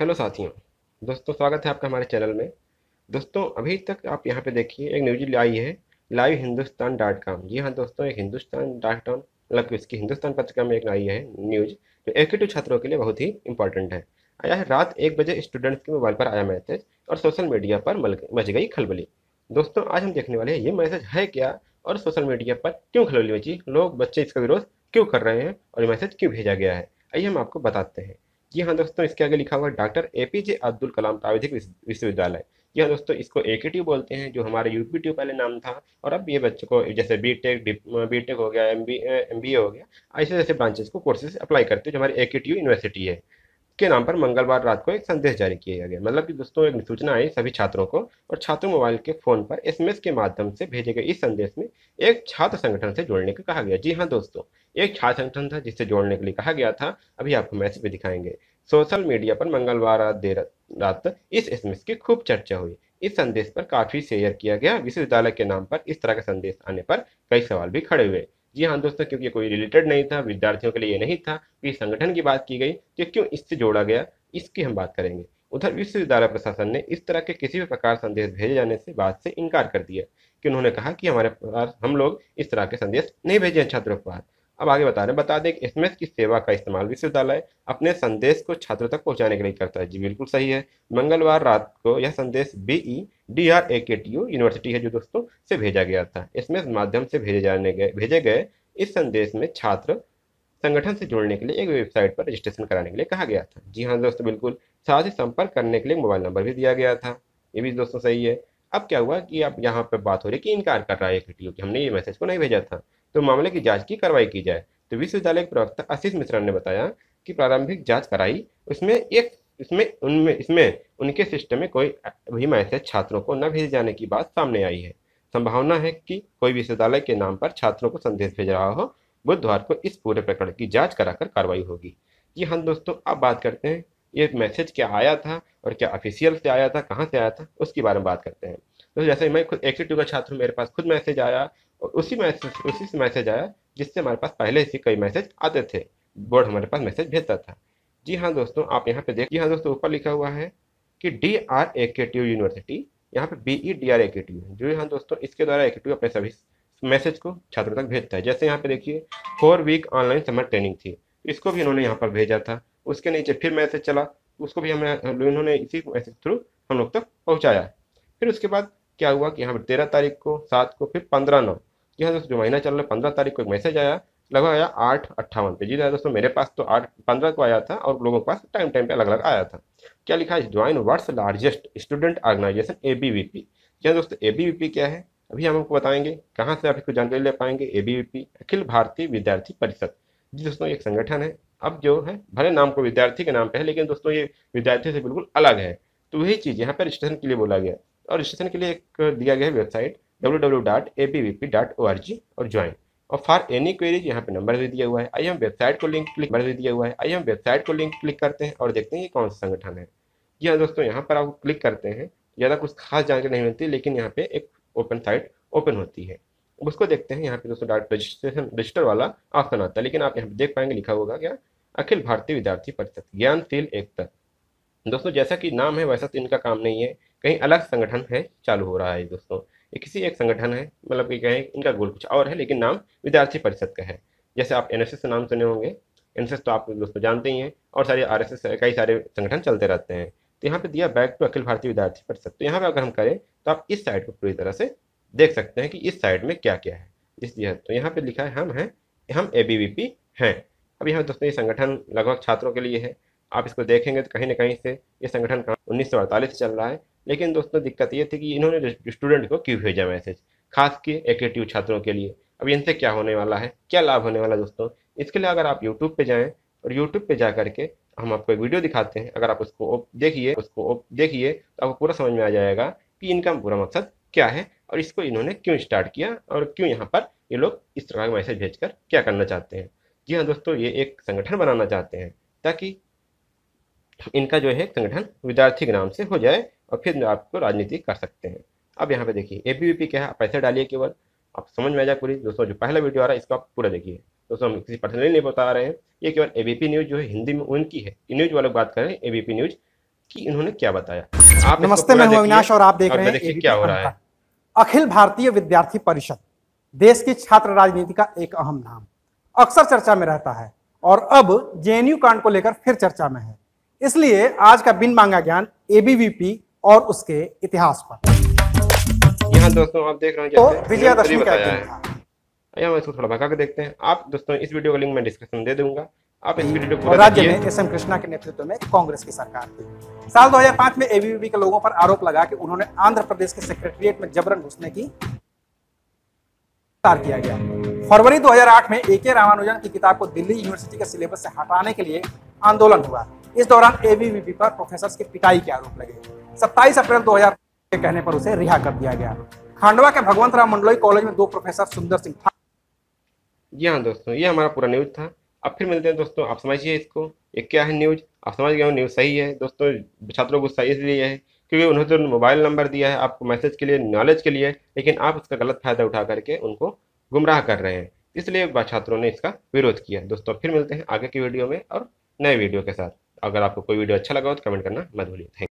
hello साथियों दोस्तों स्वागत है आपका हमारे चैनल में दोस्तों अभी तक आप यहाँ पे देखिए एक न्यूज आई है लाइव हिंदुस्तान डॉट कॉम जी हाँ दोस्तों एक हिंदुस्तान डॉट कॉम मतलब इसकी हिंदुस्तान पत्रिका में एक आई है न्यूज जो टू छात्रों के लिए बहुत ही इंपॉर्टेंट है आया है रात एक बजे स्टूडेंट्स के मोबाइल पर आया मैसेज और सोशल मीडिया पर मच गई खलबली दोस्तों आज हम देखने वाले हैं ये मैसेज है क्या और सोशल मीडिया पर क्यों खलबली मची लोग बच्चे इसका विरोध क्यों कर रहे हैं और ये मैसेज क्यों भेजा गया है आइए हम आपको बताते हैं जी हाँ दोस्तों इसके आगे लिखा हुआ doctor A P J Abdul Kalam प्राविधिक विश्वविद्यालय जी हाँ दोस्तों इसको ए के बोलते हैं जो हमारे यू पी टी पहले नाम था और अब ये बच्चों को जैसे बी टेक बी टेक हो गया M B M B A हो गया ऐसे जैसे ब्रांचेस को कोर्सेज अप्लाई करते हैं जो हमारी ए के टी यूनिवर्सिटी है के नाम पर मंगलवार रात को एक संदेश जारी किया गया मतलब कि दोस्तों एक सूचना आई सभी छात्रों को और छात्रों मोबाइल के फोन पर एसएमएस के माध्यम से भेजे गए इस संदेश में एक छात्र संगठन से जोड़ने का कहा गया जी हाँ दोस्तों एक छात्र संगठन था जिससे जोड़ने के लिए कहा गया था अभी आपको मैसेज भी दिखाएंगे सोशल मीडिया पर मंगलवार देर रात इस एसएमएस की खूब चर्चा हुई इस संदेश पर काफी शेयर किया गया विश्वविद्यालय के नाम पर इस तरह का संदेश आने पर कई सवाल भी खड़े हुए जी हाँ दोस्तों क्योंकि कोई रिलेटेड नहीं था विद्यार्थियों के लिए ये नहीं था कि संगठन की बात की गई तो क्यों इससे जोड़ा गया इसकी हम बात करेंगे उधर विश्वविद्यालय प्रशासन ने इस तरह के किसी भी प्रकार संदेश भेजे जाने से बात से इनकार कर दिया कि उन्होंने कहा कि हमारे हम लोग इस तरह के संदेश नहीं भेजे छात्रों के पास अब आगे बता रहे हैं बता दें कि एसएमएस की सेवा का इस्तेमाल विश्वविद्यालय अपने संदेश को छात्रों तक पहुंचाने के लिए करता है जी बिल्कुल सही है मंगलवार रात को यह संदेश be D R A K T U university है जो दोस्तों से भेजा गया था एसएमएस माध्यम से भेजे जाने गए भेजे गए इस संदेश में छात्र संगठन से जुड़ने के लिए एक वेबसाइट पर रजिस्ट्रेशन कराने के लिए कहा गया था जी हाँ दोस्तों बिल्कुल साथ ही संपर्क करने के लिए मोबाइल नंबर भी दिया गया था ये भी दोस्तों सही है अब क्या हुआ कि अब यहाँ पर बात हो रही है कि इनकार कर रहा है ए के कि हमने ये मैसेज को नहीं भेजा था तो मामले की जाँच की कार्रवाई की जाए तो विश्वविद्यालय के प्रवक्ता आशीष मिश्रा ने बताया कि प्रारंभिक जांच कराई उसमें एक इसमें उनमें इसमें उनके सिस्टम में कोई भी मैसेज छात्रों को न भेजे जाने की बात सामने आई है संभावना है कि कोई विश्वविद्यालय के नाम पर छात्रों को संदेश भेज रहा हो बुधवार को इस पूरे प्रकरण की जाँच कराकर कार्रवाई होगी जी हाँ दोस्तों अब बात करते हैं ये मैसेज क्या आया था और क्या ऑफिशियल से आया था कहाँ से आया था उसके बारे में बात करते हैं तो जैसे मैं खुद एक्सी टू का छात्र हूँ मेरे पास खुद मैसेज आया और उसी मैसेज उसी से मैसेज आया जिससे हमारे पास पहले से कई मैसेज आते थे बोर्ड हमारे पास मैसेज भेजता था जी हाँ दोस्तों आप यहाँ पे देखिए हाँ दोस्तों ऊपर लिखा हुआ है कि D R A K T you university यहाँ पे B E D R A K T you जो यहाँ दोस्तों इसके द्वारा ए के टी यू अपने सभी मैसेज को छात्रों तक भेजता है जैसे यहाँ पे देखिए four week online summer training थी इसको भी इन्होंने यहाँ पर भेजा था उसके नीचे फिर मैसेज चला उसको भी हमें इन्होंने इसी मैसेज थ्रू हम लोग तक पहुँचाया फिर उसके बाद क्या हुआ कि यहाँ पर तेरह तारीख को सात को फिर पंद्रह नौ जी हाँ दोस्तों जो महीना चल रहा है पंद्रह तारीख को एक मैसेज आया लगभग आया आठ अट्ठावन पे जी हाँ दोस्तों मेरे पास तो आठ पंद्रह को आया था और लोगों के पास टाइम टाइम पे अलग अलग आया था क्या लिखा है join world's largest student organisation A B V P जी हाँ दोस्तों ए बी वी पी क्या है अभी हम आपको बताएंगे कहाँ से आप इसको जानकारी ले पाएंगे ए अखिल भारतीय विद्यार्थी परिषद जी दोस्तों एक संगठन है अब जो है भले नाम को विद्यार्थी के नाम पे है लेकिन दोस्तों ये विद्यार्थी से बिल्कुल अलग है तो वही चीज़ यहाँ पर रजिस्ट्रेशन के लिए बोला गया और रजिस्ट्रेशन के लिए एक दिया गया है वेबसाइट जी और ज्वाइन और फॉर एनी क्वेरीज यहाँ पे नंबर दे दिया हुआ है आई एम वेबसाइट को लिंक क्लिक नंबर दिया हुआ है आई एम वेबसाइट को लिंक क्लिक करते हैं और देखते हैं ये कौन सा संगठन है यह हाँ दोस्तों यहाँ पर आप क्लिक करते हैं ज़्यादा कुछ खास जानकारी नहीं मिलती लेकिन यहाँ पे एक ओपन साइट ओपन होती है उसको देखते हैं यहाँ पे दोस्तों डाट रजिस्ट्रेशन रजिस्टर वाला ऑप्शन आता है लेकिन आप यहाँ पे देख पाएंगे लिखा होगा क्या अखिल भारतीय विद्यार्थी परिषद ज्ञानशील एकता दोस्तों जैसा कि नाम है वैसा तो इनका काम नहीं है कहीं अलग संगठन है चालू हो रहा है दोस्तों ये किसी एक संगठन है मतलब कि कहें इनका गोल कुछ और है लेकिन नाम विद्यार्थी परिषद का है जैसे आप एन एस नाम सुने होंगे एन तो आप दोस्तों जानते ही हैं और सारे आर कई सारे संगठन चलते रहते हैं तो यहाँ पे दिया बैक टू अखिल भारतीय विद्यार्थी परिषद तो यहाँ पे अगर हम करें तो आप इस साइड को पूरी तरह से देख सकते हैं कि इस साइड में क्या क्या है इस दिया तो यहाँ पे लिखा है हम हैं हम ए हैं अब यहाँ दोस्तों ये संगठन लगभग छात्रों के लिए है आप इसको देखेंगे तो कहीं ना कहीं से ये संगठन उन्नीस सौ अड़तालीस से चल रहा है लेकिन दोस्तों दिक्कत ये थी कि इन्होंने स्टूडेंट को क्यों भेजा मैसेज खास के एक छात्रों के लिए अब इनसे क्या होने वाला है क्या लाभ होने वाला दोस्तों इसके लिए अगर आप यूट्यूब पर जाएँ और यूट्यूब पर जा करके हम आपको एक वीडियो दिखाते हैं अगर आप उसको देखिए उसको देखिए तो आपको पूरा समझ में आ जाएगा कि इनका पूरा मकसद क्या है और इसको इन्होंने क्यों स्टार्ट किया और क्यों यहाँ पर ये लोग इस तरह का मैसेज भेजकर क्या करना चाहते हैं जी हाँ दोस्तों ये एक संगठन बनाना चाहते हैं ताकि इनका जो है संगठन विद्यार्थी के नाम से हो जाए और फिर आपको राजनीति कर सकते हैं अब यहाँ पे देखिए ए क्या है पैसे डालिए केवल आप समझ में आ जाए पूरी दोस्तों जो पहला वीडियो आ रहा है इसको आप पूरा देखिए दोस्तों हम किसी पर्सनली नहीं बता रहे हैं ये केवल ए न्यूज जो है हिंदी में उनकी है न्यूज वाले बात करें एबीपी न्यूज की इन्होंने क्या बताया आप नमस्ते मैं हूं अविनाश और आप देख रहे हैं क्या हो रहा है अखिल भारतीय विद्यार्थी परिषद देश की छात्र राजनीति का एक अहम नाम अक्सर चर्चा में रहता है और अब जेएनयू कांड को लेकर फिर चर्चा में है इसलिए आज का बिन मांगा ज्ञान एबीवीपी और उसके इतिहास पर यहाँ दोस्तों आप देख रहे हैं तो विजयादशमी का यहाँ मैं थोड़ा भगा के देखते हैं आप दोस्तों इस वीडियो का लिंक मैं डिस्क्रिप्शन दे दूंगा आप इस वीडियो को राज्य में एस एम कृष्णा के नेतृत्व में कांग्रेस की सरकार थी साल 2005 में एबीवीपी के लोगों पर आरोप लगा कि उन्होंने आंध्र प्रदेश के सेक्रेटरिएट में जबरन घुसने की किया गया फरवरी 2008 में ए के रामानुजन की किताब को दिल्ली यूनिवर्सिटी के सिलेबस से हटाने के लिए आंदोलन हुआ इस दौरान एबीवीपी पर प्रोफेसर के पिटाई के आरोप लगे सत्ताईस अप्रैल दो के कहने पर उसे रिहा कर दिया गया खांडवा के भगवंत राम मंडलोई कॉलेज में दो प्रोफेसर सुंदर सिंह था जी हाँ दोस्तों ये हमारा पूरा न्यूज था अब फिर मिलते हैं दोस्तों आप समझिए इसको ये क्या है न्यूज आप समझ गए न्यूज सही है दोस्तों छात्रों को सही इसलिए है क्योंकि उन्होंने तो मोबाइल नंबर दिया है आपको मैसेज के लिए नॉलेज के लिए लेकिन आप उसका गलत फायदा उठा करके उनको गुमराह कर रहे हैं इसलिए छात्रों ने इसका विरोध किया दोस्तों फिर मिलते हैं आगे की वीडियो में और नए वीडियो के साथ अगर आपको कोई वीडियो अच्छा लगा हो तो कमेंट करना मत भूलिए थैंक